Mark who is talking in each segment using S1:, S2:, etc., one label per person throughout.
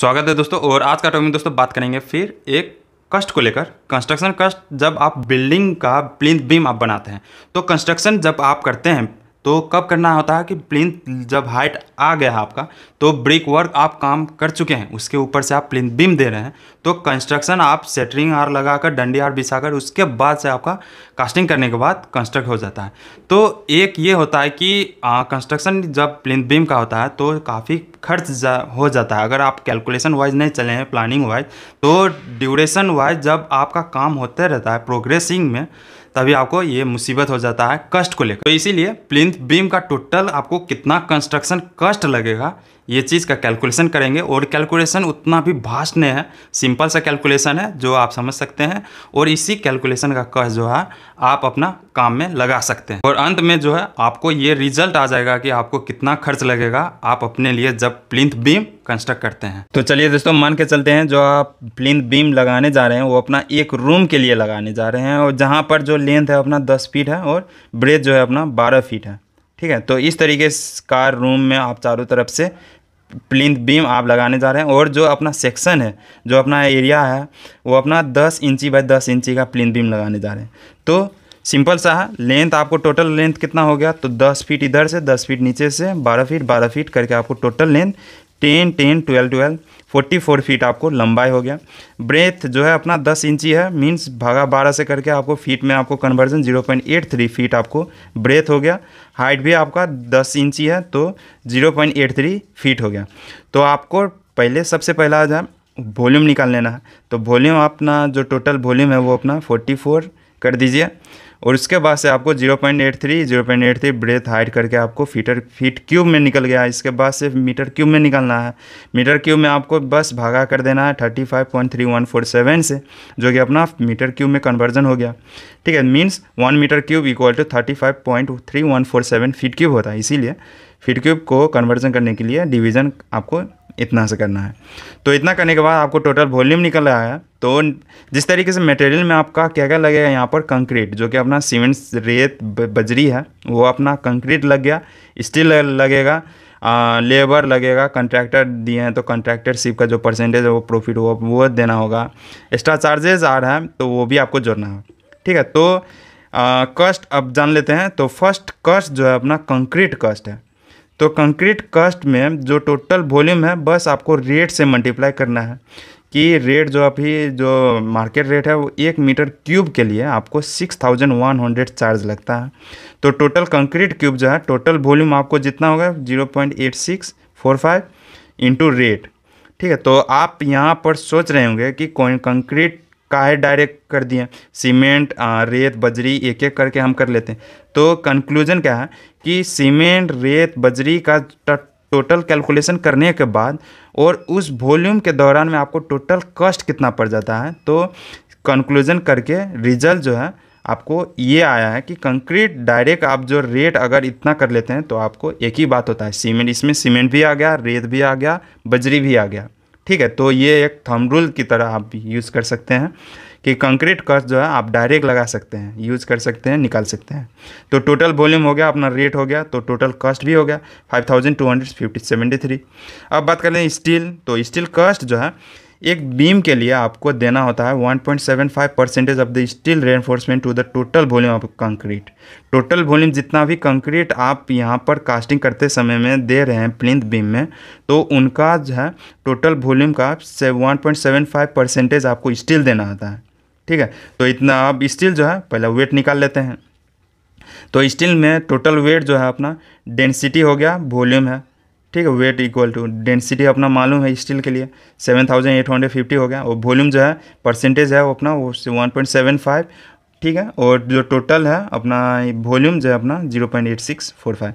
S1: स्वागत है दोस्तों और आज का टॉपिक में दोस्तों बात करेंगे फिर एक कष्ट को लेकर कंस्ट्रक्शन कष्ट जब आप बिल्डिंग का प्लिंथ बीम आप बनाते हैं तो कंस्ट्रक्शन जब आप करते हैं तो कब करना होता है कि प्लिन जब हाइट आ गया आपका तो ब्रिक वर्क आप काम कर चुके हैं उसके ऊपर से आप प्लिन बीम दे रहे हैं तो कंस्ट्रक्शन आप सेटरिंग आर लगाकर डंडी आर बिछाकर उसके बाद से आपका कास्टिंग करने के बाद कंस्ट्रक्ट हो जाता है तो एक ये होता है कि कंस्ट्रक्शन जब प्लिंथ बीम का होता है तो काफ़ी खर्च जा, हो जाता है अगर आप कैलकुलेशन वाइज नहीं चले हैं प्लानिंग वाइज तो ड्यूरेशन वाइज जब आपका काम होते रहता है प्रोग्रेसिंग में तभी आपको ये मुसीबत हो जाता है कष्ट को लेकर तो इसीलिए प्लिंथ बीम का टोटल आपको कितना कंस्ट्रक्शन कष्ट लगेगा ये चीज़ का कैलकुलेशन करेंगे और कैलकुलेशन उतना भी भास्ट नहीं है सिंपल सा कैलकुलेशन है जो आप समझ सकते हैं और इसी कैलकुलेशन का कह जो है आप अपना काम में लगा सकते हैं और अंत में जो है आपको ये रिजल्ट आ जाएगा कि आपको कितना खर्च लगेगा आप अपने लिए जब प्लिंथ बीम कंस्ट्रक्ट करते हैं तो चलिए दोस्तों मान के चलते हैं जो आप प्लिंथ बीम लगाने जा रहे हैं वो अपना एक रूम के लिए लगाने जा रहे हैं और जहाँ पर जो लेंथ है अपना दस फीट है और ब्रेथ जो है अपना बारह फीट है ठीक है तो इस तरीके का रूम में आप चारों तरफ से प्लिंथ बीम आप लगाने जा रहे हैं और जो अपना सेक्शन है जो अपना एरिया है वो अपना 10 इंची बाय 10 इंची का प्लिंथ बीम लगाने जा रहे हैं तो सिंपल सा है लेंथ आपको टोटल लेंथ कितना हो गया तो 10 फीट इधर से 10 फीट नीचे से 12 फीट 12 फीट करके आपको total length ten ten twelve twelve forty four feet आपको लंबाई हो गया ब्रेथ जो है अपना दस इंची है मीन्स भागा बारह से करके आपको फीट में आपको conversion zero point eight three feet आपको ब्रेथ हो गया हाइट भी आपका दस इंची है तो zero point eight three feet हो गया तो आपको पहले सबसे पहला आ जाए वॉल्यूम निकाल लेना है तो वॉल्यूम अपना जो टोटल वॉल्यूम है वो अपना फोर्टी फोर कर दीजिए और उसके बाद से आपको 0.83 0.83 ब्रेथ हाइट करके आपको फीटर फीट क्यूब में निकल गया इसके बाद से मीटर क्यूब में निकलना है मीटर क्यूब में आपको बस भागा कर देना है 35.3147 से जो कि अपना मीटर क्यूब में कन्वर्जन हो गया ठीक है means one metre cube equal to thirty feet cube होता है इसीलिए फिट क्यूब को कन्वर्जन करने के लिए डिवीज़न आपको इतना से करना है तो इतना करने के बाद आपको टोटल वॉल्यूम निकल रहा है तो जिस तरीके से मटेरियल में आपका क्या क्या लगेगा यहाँ पर कंक्रीट जो कि अपना सीमेंट रेत बजरी है वो अपना कंक्रीट लग गया स्टील लगेगा लेबर लगेगा कंट्रैक्टर दिए हैं तो कंट्रैक्टर शिप का जो परसेंटेज है वो प्रॉफिट वो वो देना होगा एक्स्ट्रा चार्जेज आ रहा है तो वो भी आपको जोड़ना है ठीक है तो कॉस्ट अब जान लेते हैं तो फर्स्ट कॉस्ट जो है अपना कंक्रीट कॉस्ट है तो कंक्रीट कस्ट में जो टोटल वॉल्यूम है बस आपको रेट से मल्टीप्लाई करना है कि रेट जो अभी जो मार्केट रेट है वो एक मीटर क्यूब के लिए आपको six thousand one hundred charge लगता है तो टोटल कंक्रीट क्यूब जो है टोटल वॉल्यूम आपको जितना होगा zero point eight six four five into rate ठीक है तो आप यहाँ पर सोच रहे होंगे कि कंक्रीट काहे डायरेक्ट कर दिए सीमेंट रेत बजरी एक एक करके हम कर लेते हैं तो कंक्लूजन क्या है कि सीमेंट रेत बजरी का टोटल कैलकुलेशन करने के बाद और उस वॉल्यूम के दौरान में आपको टोटल कॉस्ट कितना पड़ जाता है तो कंक्लूजन करके रिजल्ट जो है आपको ये आया है कि कंक्रीट डायरेक्ट आप जो रेट अगर इतना कर लेते हैं तो आपको एक ही बात होता है सीमेंट इसमें सीमेंट भी आ गया रेत भी आ गया बजरी भी आ गया ठीक है तो ये एक थम रूल की तरह आप यूज़ कर सकते हैं कि कंक्रीट कॉस्ट जो है आप डायरेक्ट लगा सकते हैं यूज़ कर सकते हैं निकाल सकते हैं तो टोटल वॉल्यूम हो गया अपना रेट हो गया तो टोटल कॉस्ट भी हो गया five thousand two hundred fifty seventy three अब बात कर लें स्टील तो स्टील कॉस्ट जो है एक बीम के लिए आपको देना होता है 1.75 percentage of the steel reinforcement to the total volume of concrete total volume जितना भी कंक्रीट आप यहाँ पर कास्टिंग करते समय में दे रहे हैं प्लिंथ बीम में तो उनका जो है टोटल वॉल्यूम का से वन परसेंटेज आपको स्टील देना होता है ठीक है तो इतना आप स्टील जो है पहले वेट निकाल लेते हैं तो स्टील में टोटल वेट जो है अपना डेंसिटी हो गया वॉल्यूम है ठीक है वेट इक्वल टू डेंसिटी अपना मालूम है स्टील के लिए seven thousand eight hundred fifty हो गया और वॉल्यूम जो है परसेंटेज है वो अपना वो वन पॉइंट सेवन फाइव ठीक है और जो टोटल है अपना वॉल्यूम जो है अपना zero point eight six four five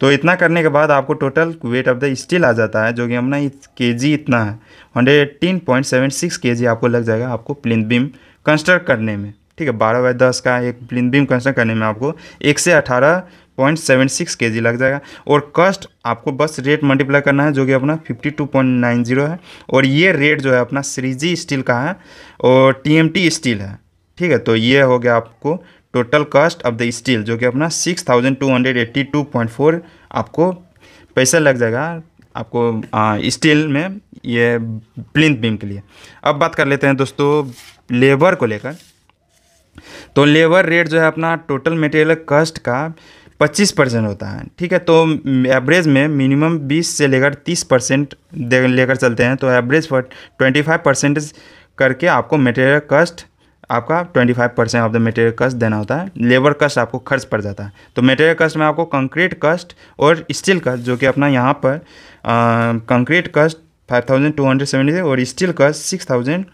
S1: तो इतना करने के बाद आपको total weight of the steel आ जाता है जो कि अपना के जी इतना है hundred eighteen point seven six K G आपको लग जाएगा आपको प्लिन बीम कंस्ट्रक्ट करने में ठीक है बारह बाय दस का एक प्लिन बीम कंस्ट्रक्ट करने में आपको एक से अठारह पॉइंट सेवन सिक्स के जी लग जाएगा और कस्ट आपको बस रेट मल्टीप्लाई करना है जो कि अपना fifty two point nine zero है और ये रेट जो है अपना श्रीजी स्टील का है और टी स्टील है ठीक है तो ये हो गया आपको total cost of the steel जो कि अपना six thousand two hundred eighty two point four आपको पैसा लग जाएगा आपको स्टील में ये प्लिंथ बीम के लिए अब बात कर लेते हैं दोस्तों लेबर को लेकर तो लेबर रेट जो है अपना टोटल मटेरियल कॉस्ट का पच्चीस परसेंट होता है ठीक है तो एवरेज में मिनिमम बीस से लेकर तीस परसेंट लेकर चलते हैं तो एवरेज पर ट्वेंटी फाइव परसेंट करके आपको मटेरियल कस्ट आपका twenty five percent of the material cost देना होता है लेबर कस्ट आपको खर्च पड़ जाता है तो मटेरियल कस्ट में आपको कंक्रीट कस्ट और स्टील कस्ट जो कि अपना यहाँ पर concrete cost five thousand two hundred seventy और steel cost six thousand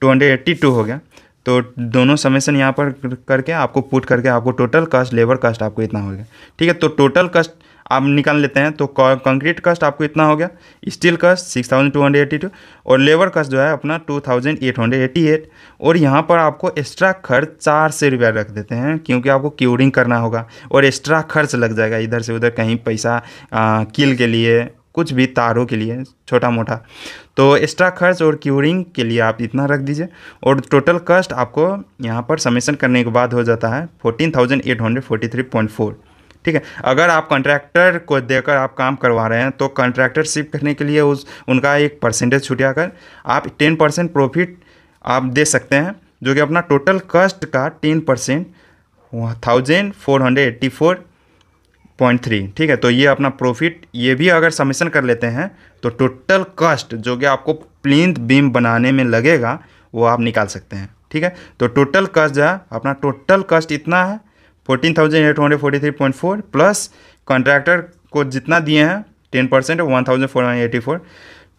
S1: two hundred eighty two हो गया तो दोनों समेसन यहाँ पर करके आपको पुट करके आपको टोटल कस्ट लेबर कास्ट आपको इतना हो गया ठीक है तो टोटल कस्ट आप निकाल लेते हैं तो कंक्रीट कस्ट आपको इतना हो गया steel cost six thousand two hundred eighty two और लेबर कस्ट जो है अपना two thousand eight hundred eighty eight और यहाँ पर आपको एक्स्ट्रा खर्च चार सौ रुपया रख देते हैं क्योंकि आपको क्यूरिंग करना होगा और एक्स्ट्रा खर्च लग जाएगा इधर से उधर कहीं पैसा किल के लिए कुछ भी तारों के लिए छोटा मोटा तो एक्स्ट्रा खर्च और क्यूरिंग के लिए आप इतना रख दीजिए और टोटल कस्ट आपको यहाँ पर समेसन करने के बाद हो जाता है fourteen thousand eight hundred forty three point four ठीक है अगर आप कॉन्ट्रैक्टर को देकर आप काम करवा रहे हैं तो कॉन्ट्रैक्टर शिफ्ट करने के लिए उस उनका एक परसेंटेज छुटिया कर आप टेन परसेंट प्रॉफिट आप दे सकते हैं जो कि अपना टोटल कस्ट का ten percent thousand four hundred eighty four point three ठीक है तो ये अपना प्रॉफिट ये भी अगर समिशन कर लेते हैं तो टोटल कॉस्ट जो कि आपको प्लिंथ बीम बनाने में लगेगा वो आप निकाल सकते हैं ठीक है तो टोटल कॉस्ट जो है अपना टोटल कॉस्ट इतना है fourteen thousand eight hundred forty three point four plus contractor को जितना दिए हैं ten percent one thousand four hundred eighty four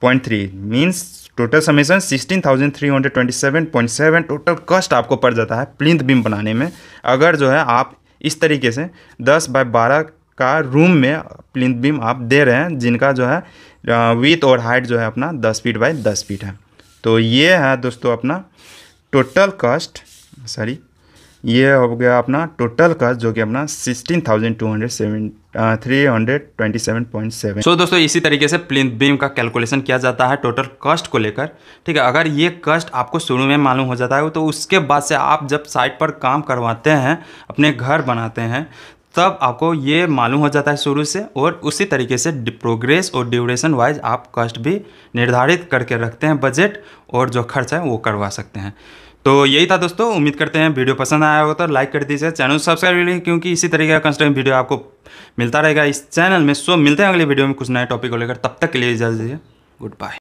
S1: point three means total summation sixteen thousand three hundred twenty seven point seven total cost आपको पड़ जाता है plinth beam बनाने में अगर जो है आप इस तरीके से दस बाय बारह का रूम में प्लिंथ बीम आप दे रहे हैं जिनका जो है विथ और हाइट जो है अपना दस फीट बाई दस फीट है तो ये है दोस्तों अपना टोटल कॉस्ट सॉरी ये हो गया अपना टोटल कॉस्ट जो कि अपना sixteen thousand two hundred seven three hundred twenty seven point seven so दोस्तों इसी तरीके से प्लिंथ बीम का कैलकुलेशन किया जाता है टोटल कॉस्ट को लेकर ठीक है अगर ये कॉस्ट आपको शुरू में मालूम हो जाता है तो उसके बाद से आप जब साइट पर काम करवाते हैं अपने घर बनाते हैं तब आपको ये मालूम हो जाता है शुरू से और उसी तरीके से प्रोग्रेस और ड्यूरेशन वाइज आप कॉस्ट भी निर्धारित करके रखते हैं बजट और जो खर्च है वो करवा सकते हैं तो यही था दोस्तों उम्मीद करते हैं वीडियो पसंद आया हो तो लाइक कर दीजिए चैनल सब्सक्राइब कर लीजिए क्योंकि इसी तरीके का कंस्टेंट वीडियो आपको मिलता रहेगा इस चैनल में सो मिलते हैं अगले वीडियो में कुछ नए टॉपिक को लेकर तब तक के लिए इजाज़त दीजिए गुड बाय